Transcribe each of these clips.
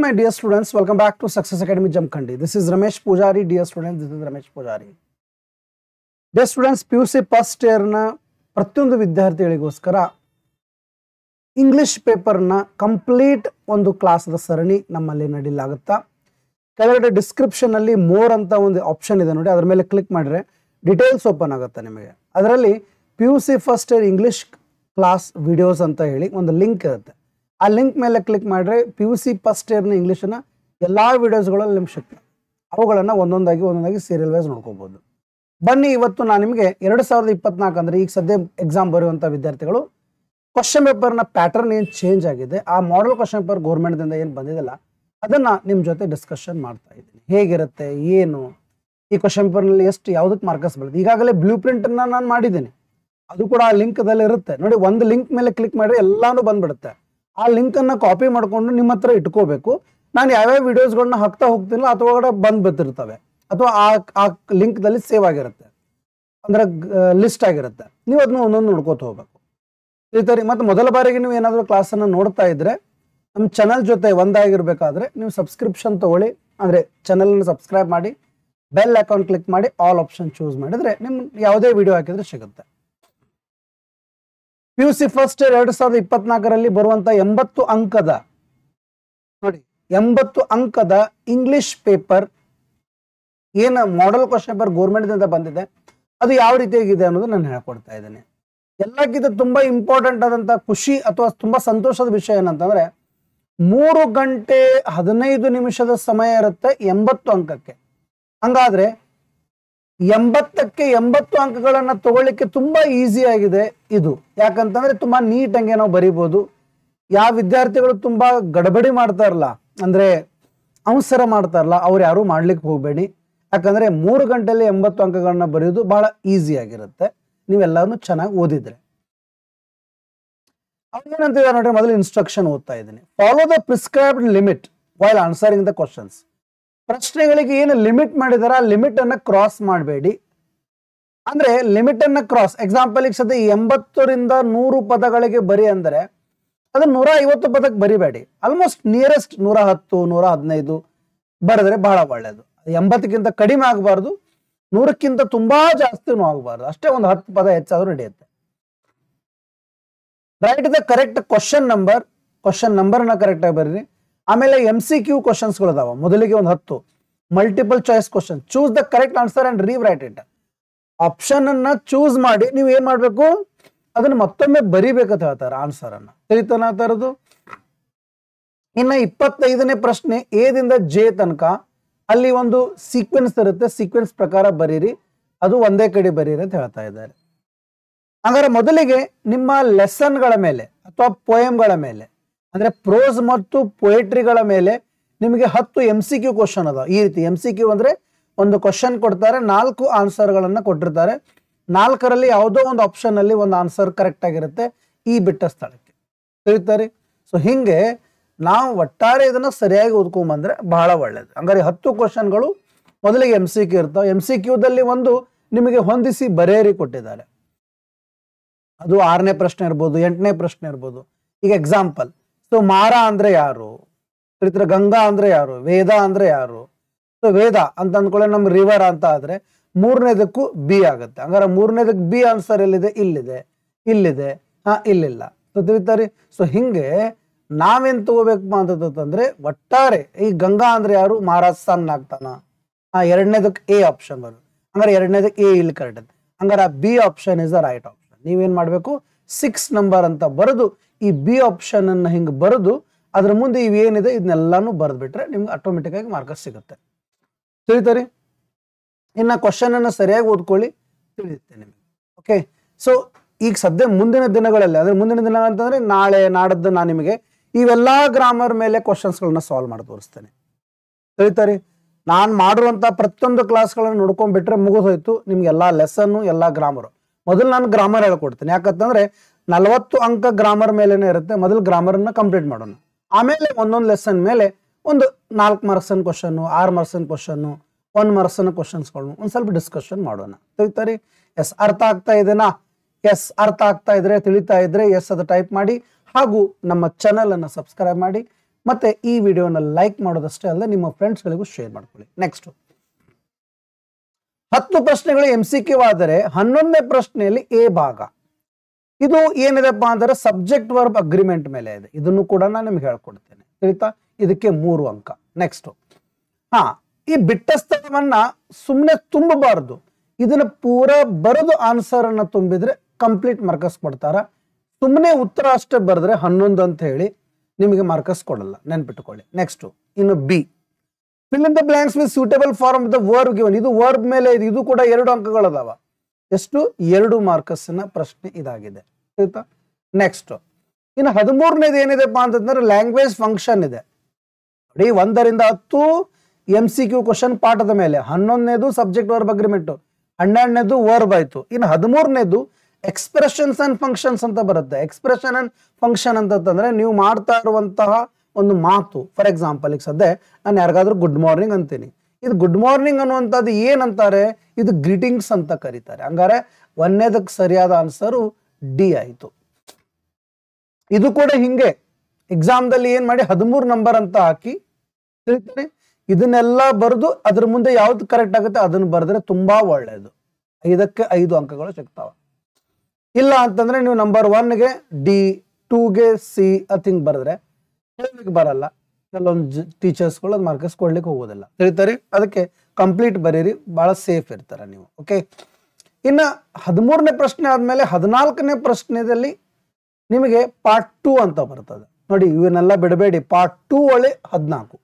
my dear students, welcome back to Success Academy Jamkhandi. This is Ramesh Pujari, dear students, this is Ramesh Pujari. Dear students, PUC first ಇಯರ್ನ ಪ್ರತಿಯೊಂದು ವಿದ್ಯಾರ್ಥಿಗಳಿಗೋಸ್ಕರ English ಪೇಪರ್ನ complete ಒಂದು ಕ್ಲಾಸದ ಸರಣಿ ನಮ್ಮಲ್ಲಿ ನಡೀಲಾಗುತ್ತಾ description ಡಿಸ್ಕ್ರಿಪ್ಷನಲ್ಲಿ more ಅಂತ ಒಂದು ಆಪ್ಷನ್ ಇದೆ ನೋಡಿ ಅದ್ರ ಮೇಲೆ ಕ್ಲಿಕ್ ಮಾಡಿದ್ರೆ ಡೀಟೇಲ್ಸ್ ಓಪನ್ ಆಗುತ್ತೆ ನಿಮಗೆ ಅದರಲ್ಲಿ P C first year English class videos ಅಂತ ಹೇಳಿ ಒಂದು ಲಿಂಕ್ ಇರುತ್ತೆ ಆ ಲಿಂಕ್ ಮೇಲೆ ಕ್ಲಿಕ್ ಮಾಡಿದ್ರೆ ಪಿ ಯು ಸಿ ಫಸ್ಟ್ ಇಯರ್ನ ಇಂಗ್ಲೀಷನ್ನು ಎಲ್ಲ ವೀಡಿಯೋಸ್ಗಳಲ್ಲಿ ನಿಮ್ಗೆ ಶಕ್ತಿ ಅವುಗಳನ್ನು ಒಂದೊಂದಾಗಿ ಒಂದೊಂದಾಗಿ ಸೀರಿಯಲ್ ವೈಸ್ ನೋಡ್ಕೋಬೋದು ಬನ್ನಿ ಇವತ್ತು ನಾನು ನಿಮಗೆ ಎರಡು ಸಾವಿರದ ಇಪ್ಪತ್ನಾಲ್ಕು ಅಂದರೆ ಈಗ ಸದ್ಯ ಎಕ್ಸಾಮ್ ಬರೆಯುವಂಥ ವಿದ್ಯಾರ್ಥಿಗಳು ಕ್ವಶನ್ ಪೇಪರ್ನ ಪ್ಯಾಟರ್ನ್ ಏನು ಚೇಂಜ್ ಆಗಿದೆ ಆ ಮಾಡಲ್ ಕ್ವಶನ್ ಪೇಪರ್ ಗೌರ್ಮೆಂಟ್ದಿಂದ ಏನು ಬಂದಿದೆಯಲ್ಲ ಅದನ್ನು ನಿಮ್ಮ ಜೊತೆ ಡಿಸ್ಕಷನ್ ಮಾಡ್ತಾ ಇದ್ದೀನಿ ಹೇಗಿರುತ್ತೆ ಏನು ಈ ಕ್ವಶನ್ ಪೇಪರ್ನಲ್ಲಿ ಎಷ್ಟು ಯಾವುದಕ್ಕೆ ಮಾರ್ಕಸ್ ಬರುತ್ತೆ ಈಗಾಗಲೇ ಬ್ಲೂ ಪ್ರಿಂಟನ್ನು ನಾನು ಮಾಡಿದ್ದೀನಿ ಅದು ಕೂಡ ಆ ಲಿಂಕ್ದಲ್ಲಿ ಇರುತ್ತೆ ನೋಡಿ ಒಂದು ಲಿಂಕ್ ಮೇಲೆ ಕ್ಲಿಕ್ ಮಾಡಿದ್ರೆ ಎಲ್ಲಾನು ಬಂದ್ಬಿಡುತ್ತೆ ಆ ಲಿಂಕನ್ನು ಕಾಪಿ ಮಾಡಿಕೊಂಡು ನಿಮ್ಮ ಹತ್ರ ಇಟ್ಕೋಬೇಕು ನಾನು ಯಾವ್ಯಾವ ವಿಡಿಯೋಸ್ಗಳನ್ನ ಹಾಕ್ತಾ ಹೋಗ್ತಿಲ್ಲ ಅಥವಾ ಬಂದು ಬರ್ತಿರ್ತವೆ ಅಥವಾ ಆ ಆ ಲಿಂಕ್ದಲ್ಲಿ ಸೇವ್ ಆಗಿರುತ್ತೆ ಅಂದ್ರೆ ಲಿಸ್ಟ್ ಆಗಿರುತ್ತೆ ನೀವು ಅದನ್ನ ಒಂದೊಂದು ನೋಡ್ಕೋತ ಹೋಗ್ಬೇಕು ಈ ಥರ ಮತ್ತು ಮೊದಲ ಬಾರಿಗೆ ನೀವು ಏನಾದರೂ ಕ್ಲಾಸನ್ನು ನೋಡ್ತಾ ಇದ್ರೆ ನಮ್ಮ ಚಾನಲ್ ಜೊತೆ ಒಂದಾಗಿರ್ಬೇಕಾದ್ರೆ ನೀವು ಸಬ್ಸ್ಕ್ರಿಪ್ಷನ್ ತೊಗೊಳ್ಳಿ ಅಂದರೆ ಚಾನಲನ್ನು ಸಬ್ಸ್ಕ್ರೈಬ್ ಮಾಡಿ ಬೆಲ್ ಅಕೌಂಟ್ ಕ್ಲಿಕ್ ಮಾಡಿ ಆಲ್ ಆಪ್ಷನ್ ಚೂಸ್ ಮಾಡಿದರೆ ನಿಮ್ಮ ಯಾವುದೇ ವಿಡಿಯೋ ಹಾಕಿದ್ರೆ ಸಿಗುತ್ತೆ P U C first year ಎರಡು ಸಾವಿರದ ಇಪ್ಪತ್ನಾಲ್ಕರಲ್ಲಿ ಬರುವಂತ ಎಂಬತ್ತು ಅಂಕದ ನೋಡಿ ಎಂಬತ್ತು ಅಂಕದ ಇಂಗ್ಲಿಷ್ ಪೇಪರ್ ಏನು ಮಾಡೆಲ್ ಕ್ವಶನ್ ಪೇಪರ್ ಅಂತ ಬಂದಿದೆ ಅದು ಯಾವ ರೀತಿಯಾಗಿದೆ ಅನ್ನೋದು ನಾನು ಹೇಳ್ಕೊಡ್ತಾ ಇದ್ದೇನೆ ಎಲ್ಲಕ್ಕಿಂತ ತುಂಬಾ ಇಂಪಾರ್ಟೆಂಟ್ ಆದಂತ ಖುಷಿ ಅಥವಾ ತುಂಬಾ ಸಂತೋಷದ ವಿಷಯ ಏನಂತಂದ್ರೆ ಮೂರು ಗಂಟೆ ಹದಿನೈದು ನಿಮಿಷದ ಸಮಯ ಇರುತ್ತೆ ಎಂಬತ್ತು ಅಂಕಕ್ಕೆ ಹಂಗಾದ್ರೆ ಎಂಬತ್ತಕ್ಕೆ ಎಂಬತ್ತು ಅಂಕಗಳನ್ನು ತಗೊಳ್ಳಿಕ್ಕೆ ತುಂಬಾ ಈಸಿ ಆಗಿದೆ ಇದು ಯಾಕಂತಂದ್ರೆ ತುಂಬಾ ಹಂಗೆ ನಾವು ಬರಿಬೋದು ಯಾವ ವಿದ್ಯಾರ್ಥಿಗಳು ತುಂಬಾ ಗಡಬಡಿ ಮಾಡ್ತಾರಲ್ಲ ಅಂದ್ರೆ ಅವಸರ ಮಾಡ್ತಾರಲ್ಲ ಅವ್ರು ಯಾರು ಮಾಡ್ಲಿಕ್ಕೆ ಹೋಗಬೇಡಿ ಯಾಕಂದ್ರೆ ಮೂರು ಗಂಟೆಯಲ್ಲಿ ಎಂಬತ್ತು ಅಂಕಗಳನ್ನ ಬರೆಯೋದು ಬಹಳ ಈಸಿ ಆಗಿರುತ್ತೆ ನೀವೆಲ್ಲರೂ ಚೆನ್ನಾಗಿ ಓದಿದ್ರೆ ಏನಂತಿದ್ದಾರೆ ನೋಡ್ರಿ ಮೊದಲು ಇನ್ಸ್ಟ್ರಕ್ಷನ್ ಓದ್ತಾ ಇದ್ದೀನಿ follow the prescribed limit while answering the questions ಪ್ರಶ್ನೆಗಳಿಗೆ ಏನು ಲಿಮಿಟ್ ಮಾಡಿದಾರ ಲಿಮಿಟ್ ಅನ್ನ ಕ್ರಾಸ್ ಮಾಡಬೇಡಿ ಅಂದ್ರೆ ಲಿಮಿಟ್ ಅನ್ನ ಕ್ರಾಸ್ ಎಕ್ಸಾಂಪಲ್ ಈಗ ಸದ್ಯ ಎಂಬತ್ತರಿಂದ ನೂರು ಪದಗಳಿಗೆ ಬರಿ ಅಂದ್ರೆ ಅದು ನೂರ ಐವತ್ತು ಪದಕ್ಕೆ ಬರಿಬೇಡಿ ಆಲ್ಮೋಸ್ಟ್ ನಿಯರೆಸ್ಟ್ ನೂರ ಹತ್ತು ನೂರ ಹದಿನೈದು ಬರೆದ್ರೆ ಬಹಳ ಒಳ್ಳೇದು ಎಂಬತ್ತಕ್ಕಿಂತ ಕಡಿಮೆ ಆಗಬಾರ್ದು ನೂರಕ್ಕಿಂತ ತುಂಬಾ ಜಾಸ್ತಿನೂ ಆಗಬಾರ್ದು ಅಷ್ಟೇ ಒಂದು ಹತ್ತು ಪದ ಹೆಚ್ಚಾದ್ರೂ ನಡೆಯುತ್ತೆ write the correct question number question ನಂಬರ್ನ ಆಗಿ ಬರೀರಿ ಆಮೇಲೆ ಎಂ ಸಿ ಕ್ಯೂ ಅದಾವ ಮೊದಲಿಗೆ ಒಂದು ಹತ್ತು multiple choice question choose the correct answer and rewrite it option ಅನ್ನ ಚೂಸ್ ಮಾಡಿ ನೀವು ಏನ್ ಮಾಡಬೇಕು ಅದನ್ನ ಮತ್ತೊಮ್ಮೆ ಬರಿಬೇಕಂತ ಹೇಳ್ತಾರೆ ಆನ್ಸರ್ ಅನ್ನ ಸರಿತನ ತರದು ಇನ್ನ ಇಪ್ಪತ್ತೈದನೇ ಪ್ರಶ್ನೆ ಎದಿಂದ ಜೆ ತನಕ ಅಲ್ಲಿ ಒಂದು ಸೀಕ್ವೆನ್ಸ್ ಇರುತ್ತೆ ಸೀಕ್ವೆನ್ಸ್ ಪ್ರಕಾರ ಬರೀರಿ ಅದು ಒಂದೇ ಕಡೆ ಬರೀರಿ ಅಂತ ಹೇಳ್ತಾ ಇದ್ದಾರೆ ಹಂಗಾರೆ ಮೊದಲಿಗೆ ನಿಮ್ಮ ಲೆಸನ್ಗಳ ಮೇಲೆ ಅಥವಾ ಪೋಯಂಗಳ ಮೇಲೆ ಅಂದರೆ ಪ್ರೋಸ್ ಮತ್ತು ಪೊಯೆಟ್ರಿಗಳ ಮೇಲೆ ನಿಮಗೆ ಹತ್ತು ಎಮ್ ಸಿ ಕ್ಯೂ ಕ್ವಶನ್ ಅದಾವ ಈ ರೀತಿ ಎಮ್ ಸಿ ಕ್ಯೂ ಅಂದರೆ ಒಂದು ಕ್ವಶನ್ ಕೊಡ್ತಾರೆ ನಾಲ್ಕು ಆನ್ಸರ್ಗಳನ್ನು ಕೊಟ್ಟಿರ್ತಾರೆ ನಾಲ್ಕರಲ್ಲಿ ಯಾವುದೋ ಒಂದು ಅಲ್ಲಿ ಒಂದು ಆನ್ಸರ್ ಕರೆಕ್ಟ್ ಆಗಿರುತ್ತೆ ಈ ಬಿಟ್ಟ ಸ್ಥಳಕ್ಕೆ ತಿಳಿತಾರೆ ಸೊ ಹಿಂಗೆ ನಾವು ಒಟ್ಟಾರೆ ಇದನ್ನು ಸರಿಯಾಗಿ ಓದ್ಕೊಂಬಂದ್ರೆ ಬಹಳ ಒಳ್ಳೇದು ಹಂಗಾರೆ ಹತ್ತು ಕ್ವಶನ್ಗಳು ಮೊದಲಿಗೆ ಎಮ್ ಸಿ ಕ್ಯೂ ಇರ್ತಾವೆ ಎಮ್ ಸಿ ಕ್ಯೂದಲ್ಲಿ ಒಂದು ನಿಮಗೆ ಹೊಂದಿಸಿ ಬರೆಯರಿ ಕೊಟ್ಟಿದ್ದಾರೆ ಅದು ಆರನೇ ಪ್ರಶ್ನೆ ಇರ್ಬೋದು ಎಂಟನೇ ಪ್ರಶ್ನೆ ಇರ್ಬೋದು ಈಗ ಎಕ್ಸಾಂಪಲ್ ಸೊ ಮಾರ ಅಂದ್ರೆ ಯಾರು ಚರಿತ್ರ ಗಂಗಾ ಅಂದ್ರೆ ಯಾರು ವೇದ ಅಂದ್ರೆ ಯಾರು ಸೊ ವೇದ ಅಂತ ಅಂದ್ಕೊಳ್ಳೆ ನಮ್ ರಿವರ್ ಅಂತ ಆದ್ರೆ ಮೂರನೇದಕ್ಕೂ ಬಿ ಆಗುತ್ತೆ ಹಂಗಾರೆ ಮೂರನೇದಕ್ಕೆ ಬಿ ಆನ್ಸರ್ ಎಲ್ಲಿದೆ ಇಲ್ಲಿದೆ ಇಲ್ಲಿದೆ ಹಾ ಇಲ್ಲಿಲ್ಲ ಸೊ ತಿಳಿತಾರಿ ಸೊ ಹಿಂಗೆ ನಾವೇನ್ ತಗೋಬೇಕು ಅಂತಂದ್ರೆ ಒಟ್ಟಾರೆ ಈ ಗಂಗಾ ಅಂದ್ರೆ ಯಾರು ಮಹಾರಾಜ್ ಸನ್ ಆಗ್ತಾನ ಆ ಎರಡನೇದಕ್ಕೆ ಎ ಆಪ್ಷನ್ ಬರುತ್ತೆ ಹಂಗಾರೆ ಎರಡನೇದಕ್ಕೆ ಎ ಇಲ್ಲಿ ಕರೆಕ್ಟ್ ಹಂಗಾರೆ B option is the right option ನೀವೇನ್ ಮಾಡ್ಬೇಕು ಸಿಕ್ಸ್ ನಂಬರ್ ಅಂತ ಬರೆದು ಈ ಬಿ ಆಪ್ಷನ್ ಆಪ್ಷನನ್ನು ಹಿಂಗೆ ಬರೆದು ಅದ್ರ ಮುಂದೆ ಏನಿದೆ ಇದನ್ನೆಲ್ಲಾನು ಬಿಟ್ರೆ ನಿಮ್ಗೆ ಆಟೋಮೆಟಿಕ್ ಆಗಿ ಮಾರ್ಕಸ್ ಸಿಗುತ್ತೆ ತಿಳಿತರಿ ಇನ್ನ ಕ್ವಶನ್ ಅನ್ನ ಸರಿಯಾಗಿ ಓದ್ಕೊಳ್ಳಿ ತಿಳಿಯುತ್ತೆ ನಿಮಗೆ ಓಕೆ ಸೊ ಈಗ ಸದ್ಯ ಮುಂದಿನ ದಿನಗಳಲ್ಲಿ ಅಂದ್ರೆ ಮುಂದಿನ ದಿನ ಅಂತಂದ್ರೆ ನಾಳೆ ನಾಡದ್ದು ನಾನು ನಿಮಗೆ ಇವೆಲ್ಲ ಗ್ರಾಮರ್ ಮೇಲೆ ಕ್ವಶನ್ಸ್ಗಳನ್ನ ಸಾಲ್ವ್ ಮಾಡಿ ತೋರಿಸ್ತೇನೆ ತಿಳಿತಾರಿ ನಾನು ಮಾಡುವಂತ ಪ್ರತಿಯೊಂದು ಕ್ಲಾಸ್ಗಳನ್ನು ನೋಡ್ಕೊಂಡ್ಬಿಟ್ರೆ ಮುಗಿದೋಯ್ತು ನಿಮ್ಗೆ ಎಲ್ಲಾ ಲೆಸನ್ ಎಲ್ಲಾ ಗ್ರಾಮರ್ ಮೊದಲು ನಾನು ಗ್ರಾಮರ್ ಹೇಳ್ಕೊಡ್ತೇನೆ ಯಾಕಂತಂದ್ರೆ ನಲವತ್ತು ಅಂಕ ಗ್ರಾಮರ್ ಮೇಲೇನೆ ಇರುತ್ತೆ ಮೊದಲು ಗ್ರಾಮರನ್ನ ಕಂಪ್ಲೀಟ್ ಮಾಡೋಣ ಆಮೇಲೆ ಒಂದೊಂದು ಲೆಸನ್ ಮೇಲೆ ಒಂದು ನಾಲ್ಕು ಮಾರ್ಕ್ಸನ್ ಕ್ವಶನ್ನು ಆರು ಮಾರ್ಕ್ಸನ್ ಕ್ವಶನ್ನು ಒನ್ ಮಾರ್ಕ್ಸನ್ನ ಕ್ವಶನ್ಸ್ಗಳನ್ನು ಒಂದ್ ಸ್ವಲ್ಪ ಡಿಸ್ಕಷನ್ ಮಾಡೋಣ ತಿಳಿತಾರಿ ಎಸ್ ಅರ್ಥ ಆಗ್ತಾ ಇದೆನಾ ಎಸ್ ಅರ್ಥ ಆಗ್ತಾ ಇದ್ರೆ ತಿಳಿತಾ ಇದ್ರೆ ಎಸ್ ಅದು ಟೈಪ್ ಮಾಡಿ ಹಾಗೂ ನಮ್ಮ ಚಾನಲನ್ನು ಸಬ್ಸ್ಕ್ರೈಬ್ ಮಾಡಿ ಮತ್ತೆ ಈ ವಿಡಿಯೋನ ಲೈಕ್ ಮಾಡೋದಷ್ಟೇ ಅಲ್ಲದೆ ನಿಮ್ಮ ಫ್ರೆಂಡ್ಸ್ಗಳಿಗೂ ಶೇರ್ ಮಾಡ್ಕೊಳ್ಳಿ ನೆಕ್ಸ್ಟ್ ಹತ್ತು ಪ್ರಶ್ನೆಗಳು ಎಂ ಸಿ ಕ್ಯೂ ಆದರೆ ಹನ್ನೊಂದನೇ ಪ್ರಶ್ನೆಯಲ್ಲಿ ಎ ಭಾಗ ಇದು ಏನಿದೆಪ್ಪ ಅಂದ್ರೆ ಸಬ್ಜೆಕ್ಟ್ ವರ್ಬ್ ಅಗ್ರಿಮೆಂಟ್ ಮೇಲೆ ಇದೆ ಇದನ್ನು ಕೂಡ ನಾನು ನಿಮ್ಗೆ ಹೇಳ್ಕೊಡ್ತೇನೆ ಸರಿತಾ ಇದಕ್ಕೆ ಮೂರು ಅಂಕ ನೆಕ್ಸ್ಟ್ ಹಾ ಈ ಬಿಟ್ಟ ಸ್ಥಳವನ್ನ ಸುಮ್ಮನೆ ತುಂಬಬಾರದು ಇದನ್ನ ಪೂರ ಬರೆದು ಆನ್ಸರ್ ಅನ್ನ ತುಂಬಿದ್ರೆ ಕಂಪ್ಲೀಟ್ ಮಾರ್ಕಸ್ ಕೊಡ್ತಾರ ಸುಮ್ಮನೆ ಉತ್ತರ ಅಷ್ಟೇ ಬರೆದ್ರೆ ಹನ್ನೊಂದು ಅಂತ ಹೇಳಿ ನಿಮಗೆ ಮಾರ್ಕಸ್ ಕೊಡಲ್ಲ ನೆನ್ಪಿಟ್ಟುಕೊಳ್ಳಿ ನೆಕ್ಸ್ಟ್ ಇನ್ನು B fill in the blanks with suitable form the verb given ಇದು ವರ್ಬ್ ಮೇಲೆ ಇದು ಕೂಡ ಎರಡು ಅಂಕಗಳದಾವ ಎಷ್ಟು ಎರಡು ಮಾರ್ಕಸ್ನ ಪ್ರಶ್ನೆ ಇದಾಗಿದೆ ಆಯ್ತಾ ನೆಕ್ಸ್ಟ್ ಇನ್ನು ಹದಿಮೂರನೇದು ಏನಿದೆಪ್ಪ ಅಂತಂದ್ರೆ ಲ್ಯಾಂಗ್ವೇಜ್ ಫಂಕ್ಷನ್ ಇದೆ ನೋಡಿ ಒಂದರಿಂದ ಹತ್ತು ಎಂ ಸಿ ಕ್ಯೂ ಕ್ವಶನ್ ಪಾಠದ ಮೇಲೆ ಹನ್ನೊಂದನೇದು ಸಬ್ಜೆಕ್ಟ್ ವರ್ಬ್ ಅಗ್ರಿಮೆಂಟು ಹನ್ನೆರಡನೇದು ವರ್ಬ್ ಆಯ್ತು ಇನ್ನು ಹದಿಮೂರನೇದು ಎಕ್ಸ್ಪ್ರೆಷನ್ಸ್ ಅಂಡ್ ಫಂಕ್ಷನ್ಸ್ ಅಂತ ಬರುತ್ತೆ ಎಕ್ಸ್ಪ್ರೆಷನ್ ಆ್ಯಂಡ್ ಫಂಕ್ಷನ್ ಅಂತಂದ್ರೆ ನೀವು ಮಾಡ್ತಾ ಇರುವಂತಹ ಒಂದು ಮಾತು ಫಾರ್ ಎಕ್ಸಾಂಪಲ್ ಈಗ ಸದ್ಯ ನಾನು ಯಾರಿಗಾದ್ರೂ ಗುಡ್ ಮಾರ್ನಿಂಗ್ ಅಂತೀನಿ ಇದು ಗುಡ್ ಮಾರ್ನಿಂಗ್ ಅನ್ನುವಂಥದ್ದು ಏನಂತಾರೆ ಇದು ಗ್ರೀಟಿಂಗ್ಸ್ ಅಂತ ಕರೀತಾರೆ ಹಂಗಾರೆ ಒಂದನೇದಕ್ಕೆ ಸರಿಯಾದ ಆನ್ಸರು ಡಿ ಆಯಿತು ಇದು ಕೂಡ ಹಿಂಗೆ ದಲ್ಲಿ ಏನ್ ಮಾಡಿ ಹದಿಮೂರು ನಂಬರ್ ಅಂತ ಹಾಕಿ ತಿಳಿತಾರೆ ಇದನ್ನೆಲ್ಲ ಬರೆದು ಅದ್ರ ಮುಂದೆ ಯಾವ್ದು ಕರೆಕ್ಟ್ ಆಗುತ್ತೆ ಅದನ್ನ ಬರೆದ್ರೆ ತುಂಬಾ ಒಳ್ಳೇದು ಐದಕ್ಕೆ ಐದು ಅಂಕಗಳು ಸಿಗ್ತಾವ ಇಲ್ಲ ಅಂತಂದ್ರೆ ನೀವು ನಂಬರ್ ಒನ್ಗೆ ಡಿ ಗೆ ಸಿ ಅತ್ ಹಿಂಗ್ ಬರೆದ್ರೆ ಬರಲ್ಲ ಕೆಲವೊಂದು ಟೀಚರ್ಸ್ಗಳು ಅದು ಮಾರ್ಕಸ್ ಕೊಡ್ಲಿಕ್ಕೆ ಹೋಗೋದಿಲ್ಲ ತಿಳಿತಾರೆ ಅದಕ್ಕೆ ಕಂಪ್ಲೀಟ್ ಬರೀರಿ ಬಹಳ ಸೇಫ್ ಇರ್ತಾರೆ ನೀವು ಓಕೆ ಇನ್ನು ಹದಿಮೂರನೇ ಪ್ರಶ್ನೆ ಆದಮೇಲೆ ಹದಿನಾಲ್ಕನೇ ಪ್ರಶ್ನೆಯಲ್ಲಿ ನಿಮಗೆ ಪಾರ್ಟ್ ಟೂ ಅಂತ ಬರ್ತದೆ ನೋಡಿ ಇವನ್ನೆಲ್ಲ ಬಿಡಬೇಡಿ ಪಾರ್ಟ್ ಟೂ ಒಳ್ಳೆ ಹದಿನಾಲ್ಕು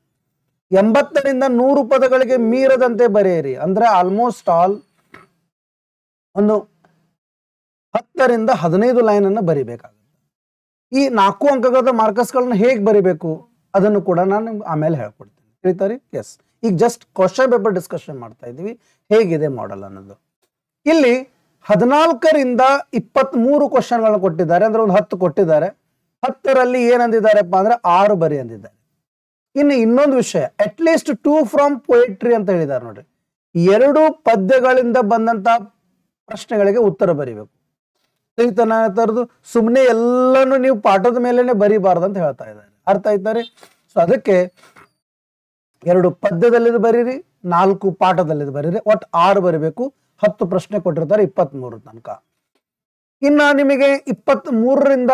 ಎಂಬತ್ತರಿಂದ ನೂರು ಪದಗಳಿಗೆ ಮೀರದಂತೆ ಬರೆಯಿರಿ ಅಂದರೆ ಆಲ್ಮೋಸ್ಟ್ ಆಲ್ ಒಂದು ಹತ್ತರಿಂದ ಹದಿನೈದು ಲೈನನ್ನು ಬರಿಬೇಕಾಗುತ್ತೆ ಈ ನಾಲ್ಕು ಅಂಕಗಳ ಮಾರ್ಕಸ್ಗಳನ್ನ ಹೇಗೆ ಬರಿಬೇಕು ಅದನ್ನು ಕೂಡ ನಾನು ಆಮೇಲೆ ಹೇಳ್ಕೊಡ್ತೀನಿ ತಿಳಿತಾರೆ ಎಸ್ ಈಗ ಜಸ್ಟ್ ಕ್ವಶನ್ ಪೇಪರ್ ಡಿಸ್ಕಷನ್ ಮಾಡ್ತಾ ಇದ್ದೀವಿ ಹೇಗಿದೆ ಮಾಡೆಲ್ ಅನ್ನೋದು ಇಲ್ಲಿ ಹದಿನಾಲ್ಕರಿಂದ ಇಪ್ಪತ್ತ್ ಮೂರು ಕ್ವಶನ್ಗಳನ್ನು ಕೊಟ್ಟಿದ್ದಾರೆ ಅಂದ್ರೆ ಒಂದು ಹತ್ತು ಕೊಟ್ಟಿದ್ದಾರೆ ಹತ್ತರಲ್ಲಿ ಏನಂದಿದ್ದಾರೆಪ್ಪ ಅಂದ್ರೆ ಆರು ಬರಿ ಅಂದಿದ್ದಾರೆ ಇನ್ನು ಇನ್ನೊಂದು ವಿಷಯ at least two from poetry ಅಂತ ಹೇಳಿದ್ದಾರೆ ನೋಡ್ರಿ ಎರಡು ಪದ್ಯಗಳಿಂದ ಬಂದಂತ ಪ್ರಶ್ನೆಗಳಿಗೆ ಉತ್ತರ ಬರಿಬೇಕು ತರದು ಸುಮ್ಮನೆ ಎಲ್ಲಾನು ನೀವು ಪಾಠದ ಮೇಲೇನೆ ಬರಿಬಾರ್ದು ಅಂತ ಹೇಳ್ತಾ ಇದ್ದಾರೆ ಅರ್ಥ ಆಯ್ತಾರೆ ಸೊ ಅದಕ್ಕೆ ಎರಡು ಪದ್ಯದಲ್ಲಿ ಬರೀರಿ ನಾಲ್ಕು ಪಾಠದಲ್ಲಿ ಬರೀರಿ ಒಟ್ಟು ಆರು ಬರಿಬೇಕು ಹತ್ತು ಪ್ರಶ್ನೆ ಕೊಟ್ಟಿರ್ತಾರೆ ಇಪ್ಪತ್ತ್ ಮೂರು ತನಕ ಇನ್ನ ನಿಮಗೆ ಇಪ್ಪತ್ತ್ ಮೂರರಿಂದ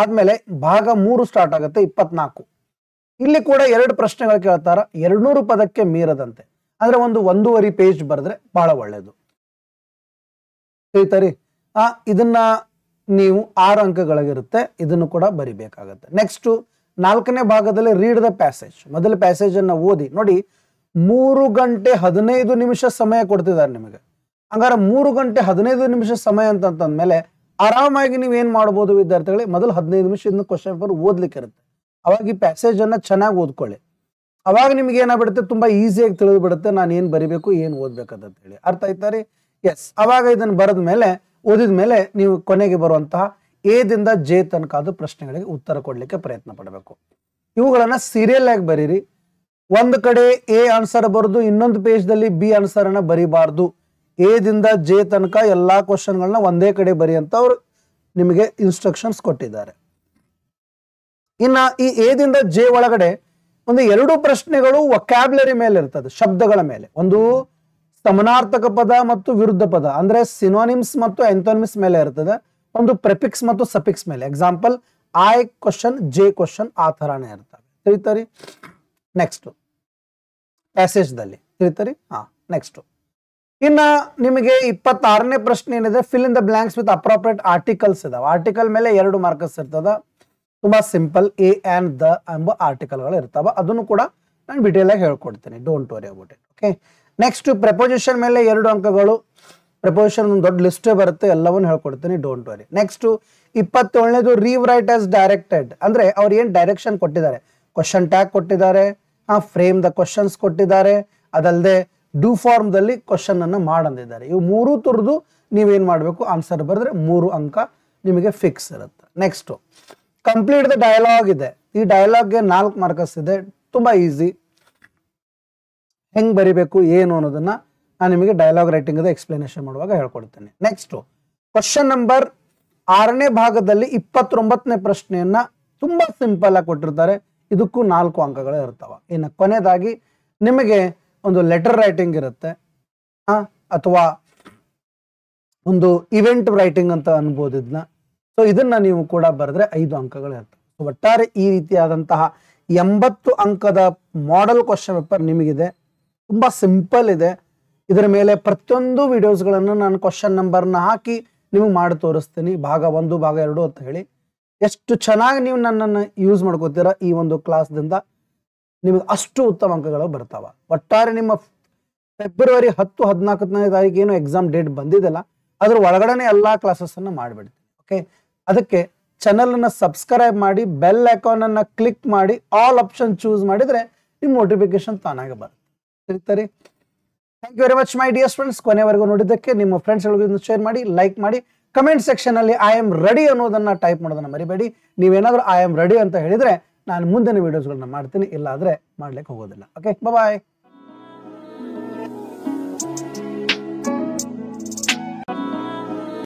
ಆದ್ಮೇಲೆ ಭಾಗ ಮೂರು ಸ್ಟಾರ್ಟ್ ಆಗುತ್ತೆ ಇಪ್ಪತ್ನಾಲ್ಕು ಇಲ್ಲಿ ಕೂಡ ಎರಡು ಪ್ರಶ್ನೆಗಳು ಕೇಳ್ತಾರ ಎರಡ್ನೂರು ಪದಕ್ಕೆ ಮೀರದಂತೆ ಅಂದ್ರೆ ಒಂದು ಒಂದೂವರೆ ಪೇಜ್ ಬರೆದ್ರೆ ಬಹಳ ಒಳ್ಳೇದು ಆ ಇದನ್ನ ನೀವು ಆರು ಅಂಕಗಳಾಗಿರುತ್ತೆ ಇದನ್ನು ಕೂಡ ಬರಿಬೇಕಾಗತ್ತೆ ನೆಕ್ಸ್ಟ್ ನಾಲ್ಕನೇ ಭಾಗದಲ್ಲಿ ರೀಡ್ ದ ಪ್ಯಾಸೇಜ್ ಮೊದಲ ಪ್ಯಾಸೇಜ್ ಅನ್ನ ಓದಿ ನೋಡಿ ಮೂರು ಗಂಟೆ ಹದಿನೈದು ನಿಮಿಷ ಸಮಯ ಕೊಡ್ತಿದ್ದಾರೆ ನಿಮಗೆ ಹಂಗಾರೆ ಮೂರು ಗಂಟೆ ಹದಿನೈದು ನಿಮಿಷ ಸಮಯ ಮೇಲೆ ಆರಾಮಾಗಿ ನೀವು ಏನು ಮಾಡ್ಬೋದು ವಿದ್ಯಾರ್ಥಿಗಳೇ ಮೊದಲು ಹದಿನೈದು ನಿಮಿಷ ಇನ್ನು ಕ್ವಶನ್ ಪೇಪರ್ ಓದ್ಲಿಕ್ಕೆ ಇರುತ್ತೆ ಅವಾಗ ಈ ಪ್ಯಾಸೇಜ್ ಅನ್ನ ಚೆನ್ನಾಗಿ ಓದ್ಕೊಳ್ಳಿ ಅವಾಗ ನಿಮ್ಗೆ ಏನಾಗ್ಬಿಡುತ್ತೆ ತುಂಬಾ ಈಸಿಯಾಗಿ ತಿಳಿದು ಬಿಡುತ್ತೆ ನಾನು ಏನು ಬರಿಬೇಕು ಏನು ಓದ್ಬೇಕಂತ ಹೇಳಿ ಅರ್ಥ ಆಯ್ತಾ ರೀ ಎಸ್ ಅವಾಗ ಇದನ್ನು ಬರೆದ ಮೇಲೆ ಓದಿದ ಮೇಲೆ ನೀವು ಕೊನೆಗೆ ಬರುವಂತಹ ದಿಂದ ಜೆ ತನಕ ಅದು ಪ್ರಶ್ನೆಗಳಿಗೆ ಉತ್ತರ ಕೊಡಲಿಕ್ಕೆ ಪ್ರಯತ್ನ ಪಡಬೇಕು ಇವುಗಳನ್ನ ಸೀರಿಯಲ್ ಆಗಿ ಬರೀರಿ ಒಂದ್ ಕಡೆ ಎ ಆನ್ಸರ್ ಬರೆದು ಇನ್ನೊಂದು ಪೇಜ್ದಲ್ಲಿ ಬಿ ಬರೀಬಾರ್ದು ಎ ದಿಂದ ಜೆ ತನಕ ಎಲ್ಲ ಕ್ವಶನ್ಗಳನ್ನ ಒಂದೇ ಕಡೆ ಬರಿ ಅಂತ ಅವರು ನಿಮಗೆ ಇನ್ಸ್ಟ್ರಕ್ಷನ್ಸ್ ಕೊಟ್ಟಿದ್ದಾರೆ ಇನ್ನ ಈ ದಿಂದ ಜೆ ಒಳಗಡೆ ಒಂದು ಎರಡು ಪ್ರಶ್ನೆಗಳು ವಕ್ಯಾಬ್ಲರಿ ಮೇಲೆ ಇರ್ತದೆ ಶಬ್ದಗಳ ಮೇಲೆ ಒಂದು ಸಮನಾರ್ಥಕ ಪದ ಮತ್ತು ವಿರುದ್ಧ ಪದ ಅಂದ್ರೆ ಸಿನೋನಿಮ್ಸ್ ಮತ್ತು ಎಂಥೋನಿಮ್ಸ್ ಮೇಲೆ ಇರ್ತದೆ ಒಂದು ಪ್ರೆಪಿಕ್ಸ್ ಮತ್ತು ಸಫಿಕ್ಸ್ ಮೇಲೆ example I question J question ಆ ಥರನೇ ಇರ್ತವೆ ತರಿ ನೆಕ್ಸ್ಟು ಪ್ಯಾಸೇಜ್ದಲ್ಲಿ ತಿಳಿತರಿ ಹಾಂ ನೆಕ್ಸ್ಟು ಇನ್ನು ನಿಮಗೆ ಇಪ್ಪತ್ತಾರನೇ ಪ್ರಶ್ನೆ ಏನಿದೆ fill in the blanks with appropriate articles ಇದಾವೆ ಆರ್ಟಿಕಲ್ ಮೇಲೆ ಎರಡು ಮಾರ್ಕಸ್ ಇರ್ತದ ತುಂಬಾ ಸಿಂಪಲ್ ಎ ಆ್ಯಂಡ್ ದ ಎಂಬ ಆರ್ಟಿಕಲ್ಗಳು ಇರ್ತಾವ ಅದನ್ನು ಕೂಡ ನಾನು ಡಿಟೇಲ್ ಆಗಿ ಹೇಳ್ಕೊಡ್ತೀನಿ don't worry about it okay next preposition ಮೇಲೆ ಎರಡು ಅಂಕಗಳು ಪ್ರಪೋಸಿಷನ್ ಒಂದು ದೊಡ್ಡ ಲಿಸ್ಟ್ ಬರುತ್ತೆ ಎಲ್ಲವನ್ನು ಹೇಳ್ಕೊಡ್ತೀನಿ ಡೋಂಟ್ ವರಿ ನೆಕ್ಸ್ಟ್ ಇಪ್ಪತ್ತೇಳನೇದು ರೀವ್ ರೈಟ್ ಆಸ್ ಡೈರೆಕ್ಟೆಡ್ ಅಂದ್ರೆ ಅವ್ರು ಏನು ಡೈರೆಕ್ಷನ್ ಕೊಟ್ಟಿದ್ದಾರೆ ಕ್ವಶನ್ ಟ್ಯಾಗ್ ಕೊಟ್ಟಿದ್ದಾರೆ ಆ ಫ್ರೇಮ್ ದ ಕ್ವಶನ್ಸ್ ಕೊಟ್ಟಿದ್ದಾರೆ ಅದಲ್ಲದೆ ಡೂ ಫಾರ್ಮ್ದಲ್ಲಿ ಕ್ವಶನ್ ಅನ್ನು ಮಾಡಂದಿದ್ದಾರೆ ಇವು ಮೂರು ತುರಿದು ನೀವೇನು ಮಾಡಬೇಕು ಆನ್ಸರ್ ಬರೆದ್ರೆ ಮೂರು ಅಂಕ ನಿಮಗೆ ಫಿಕ್ಸ್ ಇರುತ್ತೆ ನೆಕ್ಸ್ಟು ಕಂಪ್ಲೀಟ್ ದ ಡೈಲಾಗ್ ಇದೆ ಈ ಡೈಲಾಗ್ಗೆ ನಾಲ್ಕು ಮಾರ್ಕಸ್ ಇದೆ ತುಂಬ ಈಸಿ ಹೆಂಗೆ ಬರಿಬೇಕು ಏನು ಅನ್ನೋದನ್ನ ನಾನು ನಿಮಗೆ ಡೈಲಾಗ್ ರೈಟಿಂಗ್ ಎಕ್ಸ್ಪ್ಲನೇಷನ್ ಮಾಡುವಾಗ ಹೇಳ್ಕೊಡ್ತೇನೆ ನೆಕ್ಸ್ಟು ಕ್ವಶನ್ ನಂಬರ್ ಆರನೇ ಭಾಗದಲ್ಲಿ ಇಪ್ಪತ್ತೊಂಬತ್ತನೇ ಪ್ರಶ್ನೆಯನ್ನು ತುಂಬ ಸಿಂಪಲ್ ಆಗಿ ಕೊಟ್ಟಿರ್ತಾರೆ ಇದಕ್ಕೂ ನಾಲ್ಕು ಅಂಕಗಳು ಇರ್ತಾವ ಇನ್ನು ಕೊನೆಯದಾಗಿ ನಿಮಗೆ ಒಂದು ಲೆಟರ್ ರೈಟಿಂಗ್ ಇರುತ್ತೆ ಅಥವಾ ಒಂದು ಇವೆಂಟ್ ರೈಟಿಂಗ್ ಅಂತ ಅನ್ಬೋದು ಇದನ್ನ ಸೊ ಇದನ್ನ ನೀವು ಕೂಡ ಬರೆದ್ರೆ ಐದು ಅಂಕಗಳು ಇರ್ತವೆ ಒಟ್ಟಾರೆ ಈ ರೀತಿಯಾದಂತಹ ಎಂಬತ್ತು ಅಂಕದ ಮಾಡಲ್ ಕ್ವಶನ್ ಪೇಪರ್ ನಿಮಗಿದೆ ತುಂಬಾ ಸಿಂಪಲ್ ಇದೆ ಇದರ ಮೇಲೆ ಪ್ರತಿಯೊಂದು ವಿಡಿಯೋಸ್ಗಳನ್ನು ನಾನು ಕ್ವಶನ್ ನಂಬರ್ನ ಹಾಕಿ ನಿಮಗೆ ಮಾಡಿ ತೋರಿಸ್ತೀನಿ ಭಾಗ ಒಂದು ಭಾಗ ಎರಡು ಅಂತ ಹೇಳಿ ಎಷ್ಟು ಚೆನ್ನಾಗಿ ನೀವು ನನ್ನನ್ನು ಯೂಸ್ ಮಾಡ್ಕೋತೀರ ಈ ಒಂದು ಕ್ಲಾಸ್ದಿಂದ ನಿಮಗೆ ಅಷ್ಟು ಉತ್ತಮ ಅಂಕಗಳು ಬರ್ತಾವ ಒಟ್ಟಾರೆ ನಿಮ್ಮ ಫೆಬ್ರವರಿ ಹತ್ತು ಹದಿನಾಲ್ಕನೇ ತಾರೀಕು ಏನು ಎಕ್ಸಾಮ್ ಡೇಟ್ ಬಂದಿದೆಲ್ಲ ಅದ್ರ ಒಳಗಡೆ ಎಲ್ಲ ಅನ್ನು ಮಾಡಿಬಿಡ್ತೀನಿ ಓಕೆ ಅದಕ್ಕೆ ಅನ್ನ ಸಬ್ಸ್ಕ್ರೈಬ್ ಮಾಡಿ ಬೆಲ್ ಅನ್ನ ಕ್ಲಿಕ್ ಮಾಡಿ ಆಲ್ ಆಪ್ಷನ್ ಚೂಸ್ ಮಾಡಿದ್ರೆ ನಿಮ್ಮ ನೋಟಿಫಿಕೇಶನ್ ತಾನಾಗೆ ಬರುತ್ತೆ ತರಿ thank you very much my dear friends ಕೊನೆವರೆಗೂ ನೋಡಿದ್ದಕ್ಕೆ ನಿಮ್ಮ ಫ್ರೆಂಡ್ಸ್ಗಳಿಗೂ ಶೇರ್ ಮಾಡಿ ಲೈಕ್ ಮಾಡಿ ಕಮೆಂಟ್ ಅಲ್ಲಿ ಐ ಆಮ್ ರೆಡಿ ಅನ್ನೋದನ್ನು ಟೈಪ್ ಮಾಡೋದನ್ನು ಮರಿಬೇಡಿ ನೀವೇನಾದರೂ ಐ ಆಮ್ ರೆಡಿ ಅಂತ ಹೇಳಿದರೆ ನಾನು ಮುಂದಿನ ವೀಡಿಯೋಸ್ಗಳನ್ನ ಮಾಡ್ತೀನಿ ಇಲ್ಲಾದರೆ ಮಾಡ್ಲಿಕ್ಕೆ ಹೋಗೋದಿಲ್ಲ ಓಕೆ ಬಾಯ್